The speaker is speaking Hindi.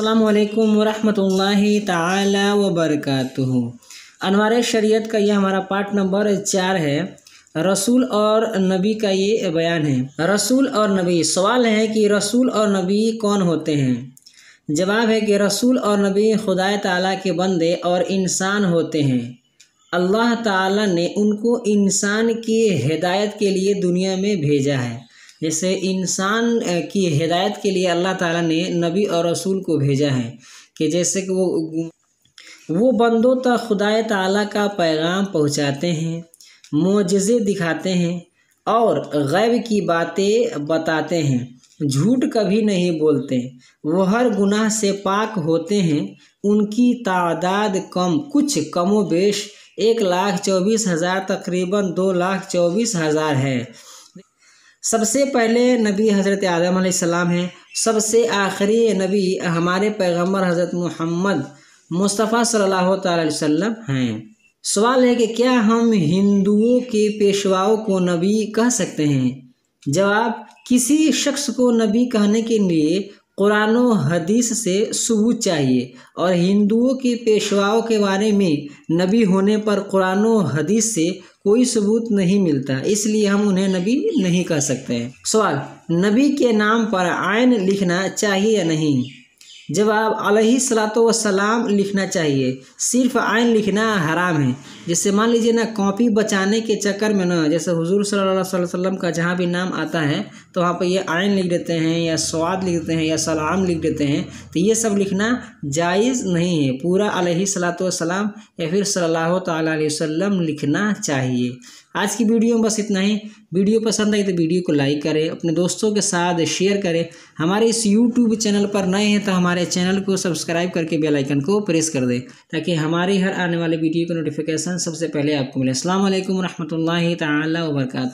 अल्लाम वरहमल ताली वबरकत अनवार का यह हमारा पार्ट नंबर चार है रसूल और नबी का ये बयान है रसूल और नबी सवाल है कि रसूल और नबी कौन होते हैं जवाब है कि रसूल और नबी खुदा ताला के बंदे और इंसान होते हैं अल्लाह ताला ने उनको इंसान की हिदायत के लिए दुनिया में भेजा है जैसे इंसान की हिदायत के लिए अल्लाह ताला ने नबी और रसूल को भेजा है कि जैसे कि वो वो बंदों तक खुदाए ताला का पैगाम पहुंचाते हैं मोजे दिखाते हैं और गैब की बातें बताते हैं झूठ कभी नहीं बोलते वो हर गुनाह से पाक होते हैं उनकी तादाद कम कुछ कमो बेश एक लाख चौबीस हज़ार तकरीबन दो लाख चौबीस हज़ार है सबसे पहले नबी हज़रत आदम सलाम हैं सबसे आखिरी नबी हमारे पैगम्बर हज़रत महम्मद मुस्तफ़ा सल्लल्लाहु अलैहि वसल्लम हैं सवाल है कि क्या हम हिंदुओं के पेशवाओं को नबी कह सकते हैं जवाब किसी शख्स को नबी कहने के लिए कुरान हदीस से सबूत चाहिए और हिंदुओं के पेशवाओं के बारे में नबी होने पर कुरान हदीस से कोई सबूत नहीं मिलता इसलिए हम उन्हें नबी नहीं कह सकते हैं सवाल नबी के नाम पर आयन लिखना चाहिए या नहीं जवाब सलात वसलाम लिखना चाहिए सिर्फ आयन लिखना हराम है जैसे मान लीजिए ना कॉपी बचाने के चक्कर में ना जैसे हुजूर सल्लल्लाहु अलैहि वसल्लम का जहाँ भी नाम आता है तो वहाँ पर ये आयन लिख देते हैं या स्वाद लिख देते हैं या सलाम लिख देते हैं तो ये सब लिखना जायज़ नहीं है पूरा सलात वसलाम या फिर सल्लल्लाहु अलैहि वसल्लम लिखना चाहिए आज की वीडियो में बस इतना ही वीडियो पसंद आई तो वीडियो को लाइक करें अपने दोस्तों के साथ शेयर करें हमारे इस यूट्यूब चैनल पर नए हैं तो हमारे हमारे चैनल को सब्सक्राइब करके बेल आइकन को प्रेस कर दें ताकि हमारी हर आने वाले वीडियो की नोटिफिकेशन सबसे पहले आपको मिले अल्लाम वरहमल वर्का